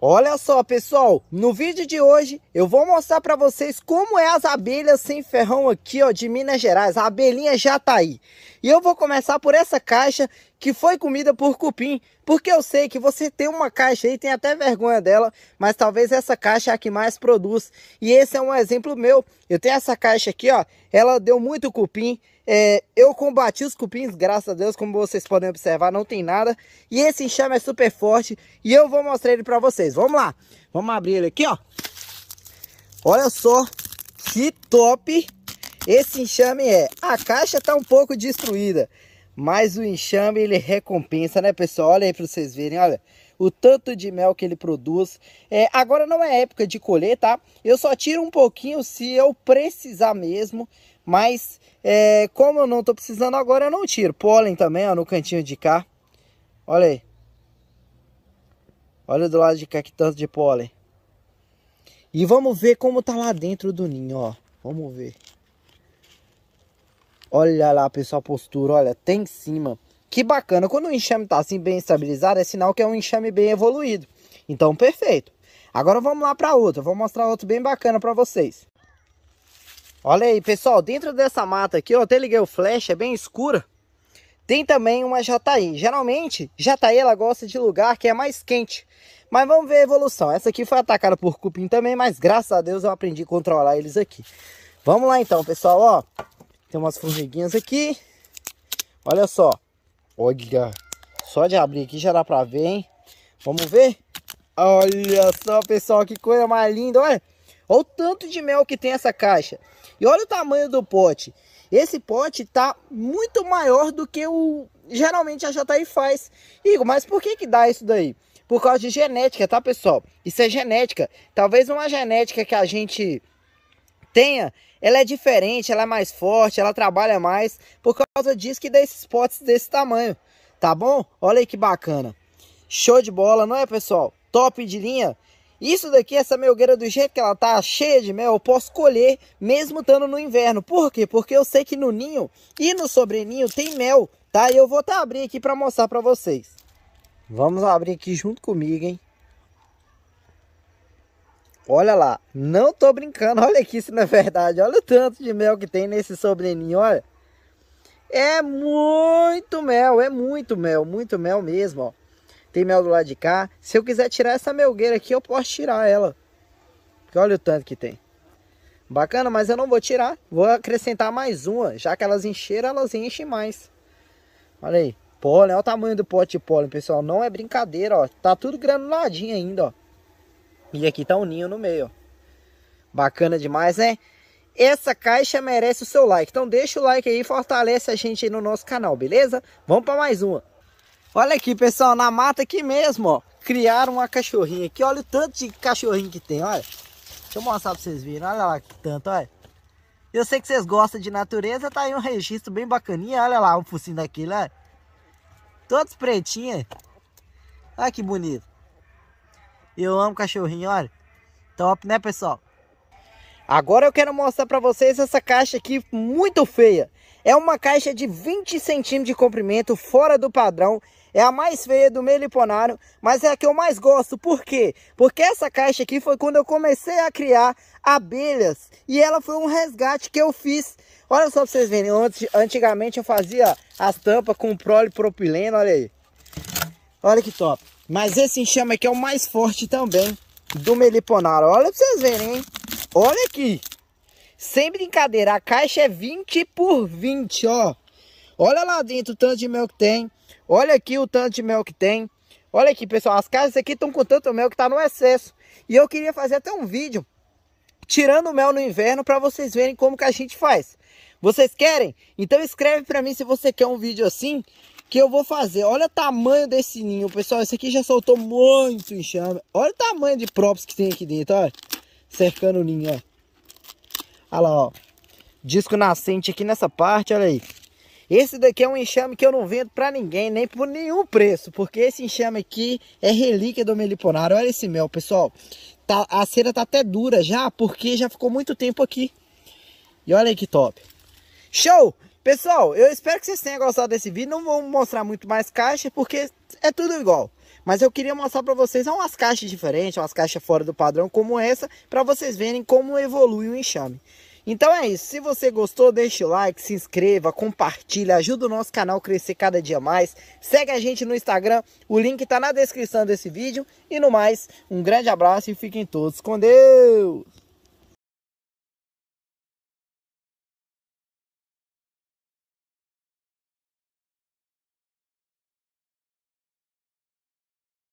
Olha só, pessoal, no vídeo de hoje eu vou mostrar para vocês como é as abelhas sem ferrão aqui, ó, de Minas Gerais. A abelhinha já tá aí. E eu vou começar por essa caixa que foi comida por cupim, porque eu sei que você tem uma caixa aí, tem até vergonha dela, mas talvez essa caixa é a que mais produz. E esse é um exemplo meu. Eu tenho essa caixa aqui, ó, ela deu muito cupim, é, eu combati os cupins, graças a Deus, como vocês podem observar, não tem nada. E esse enxame é super forte e eu vou mostrar ele para vocês. Vamos lá, vamos abrir ele aqui, ó. Olha só que top esse enxame é. A caixa tá um pouco destruída, mas o enxame ele recompensa, né pessoal? Olha aí para vocês verem, olha o tanto de mel que ele produz. É, agora não é época de colher, tá? Eu só tiro um pouquinho se eu precisar mesmo, mas é, como eu não estou precisando agora, eu não tiro. Pólen também, ó, no cantinho de cá. Olha aí. Olha do lado de cá que tanto de pólen. E vamos ver como tá lá dentro do ninho, ó. Vamos ver. Olha lá, pessoal, a postura. Olha, tem em cima. Que bacana. Quando o enxame tá assim bem estabilizado, é sinal que é um enxame bem evoluído. Então, perfeito. Agora vamos lá para outra. Vou mostrar outro bem bacana para vocês. Olha aí, pessoal, dentro dessa mata aqui, eu até liguei o flash, é bem escura. Tem também uma jataí. Geralmente, jataí ela gosta de lugar que é mais quente. Mas vamos ver a evolução. Essa aqui foi atacada por cupim também, mas graças a Deus eu aprendi a controlar eles aqui. Vamos lá então, pessoal, ó. Tem umas formiguinhas aqui. Olha só. Olha. Só de abrir aqui já dá pra ver, hein? Vamos ver? Olha só, pessoal, que coisa mais linda, olha. Olha o tanto de mel que tem essa caixa. E olha o tamanho do pote. Esse pote tá muito maior do que o geralmente a JI faz. Igor, mas por que que dá isso daí? Por causa de genética, tá, pessoal? Isso é genética. Talvez uma genética que a gente tenha, ela é diferente, ela é mais forte, ela trabalha mais. Por causa disso que dá esses potes desse tamanho, tá bom? Olha aí que bacana. Show de bola, não é, pessoal? Top de linha. Isso daqui, essa melgueira do jeito que ela tá cheia de mel, eu posso colher mesmo estando no inverno. Por quê? Porque eu sei que no ninho e no sobreninho tem mel, tá? E eu vou tá abrir aqui para mostrar para vocês. Vamos abrir aqui junto comigo, hein? Olha lá, não tô brincando, olha aqui se não é verdade, olha o tanto de mel que tem nesse sobreninho, olha. É muito mel, é muito mel, muito mel mesmo, ó tem mel do lado de cá. Se eu quiser tirar essa melgueira aqui, eu posso tirar ela. Porque olha o tanto que tem. Bacana, mas eu não vou tirar. Vou acrescentar mais uma. Já que elas encheram, elas enchem mais. Olha aí. Pólen, olha o tamanho do pote de pólen, pessoal. Não é brincadeira, ó. Tá tudo granuladinho ainda, ó. E aqui tá um ninho no meio, ó. Bacana demais, né? Essa caixa merece o seu like. Então deixa o like aí, fortalece a gente aí no nosso canal, beleza? Vamos para mais uma. Olha aqui, pessoal, na mata aqui mesmo, ó. Criaram uma cachorrinha aqui. Olha o tanto de cachorrinho que tem, olha. Deixa eu mostrar pra vocês verem. Olha lá que tanto, olha. Eu sei que vocês gostam de natureza, tá aí um registro bem bacaninha. Olha lá o um focinho daquele, olha. Todos pretinhos. Olha que bonito. Eu amo cachorrinho, olha. Top, né, pessoal? Agora eu quero mostrar para vocês essa caixa aqui muito feia. É uma caixa de 20 centímetros de comprimento, fora do padrão. É a mais feia do Meliponário, mas é a que eu mais gosto. Por quê? Porque essa caixa aqui foi quando eu comecei a criar abelhas. E ela foi um resgate que eu fiz. Olha só pra vocês verem. Antigamente eu fazia as tampas com prolipropileno, olha aí. Olha que top. Mas esse enxame aqui é o mais forte também do Meliponário. Olha pra vocês verem, hein? Olha aqui. Sem brincadeira, a caixa é 20 por 20, ó. Olha lá dentro o tanto de mel que tem. Olha aqui o tanto de mel que tem. Olha aqui, pessoal, as casas aqui estão com tanto mel que está no excesso. E eu queria fazer até um vídeo tirando o mel no inverno para vocês verem como que a gente faz. Vocês querem? Então escreve para mim se você quer um vídeo assim que eu vou fazer. Olha o tamanho desse ninho, pessoal. Esse aqui já soltou muito enxame. Olha o tamanho de props que tem aqui dentro, olha. Cercando o ninho, ó. Olha lá, ó. Disco nascente aqui nessa parte, olha aí. Esse daqui é um enxame que eu não vendo para ninguém, nem por nenhum preço, porque esse enxame aqui é relíquia do meliponário. Olha esse mel, pessoal. Tá, a cera tá até dura já, porque já ficou muito tempo aqui. E olha aí que top. Show! Pessoal, eu espero que vocês tenham gostado desse vídeo. Não vou mostrar muito mais caixas, porque é tudo igual. Mas eu queria mostrar para vocês umas caixas diferentes, umas caixas fora do padrão como essa, para vocês verem como evolui o enxame. Então é isso, se você gostou, deixa o like, se inscreva, compartilha, ajuda o nosso canal a crescer cada dia mais. Segue a gente no Instagram, o link está na descrição desse vídeo. E no mais, um grande abraço e fiquem todos com Deus!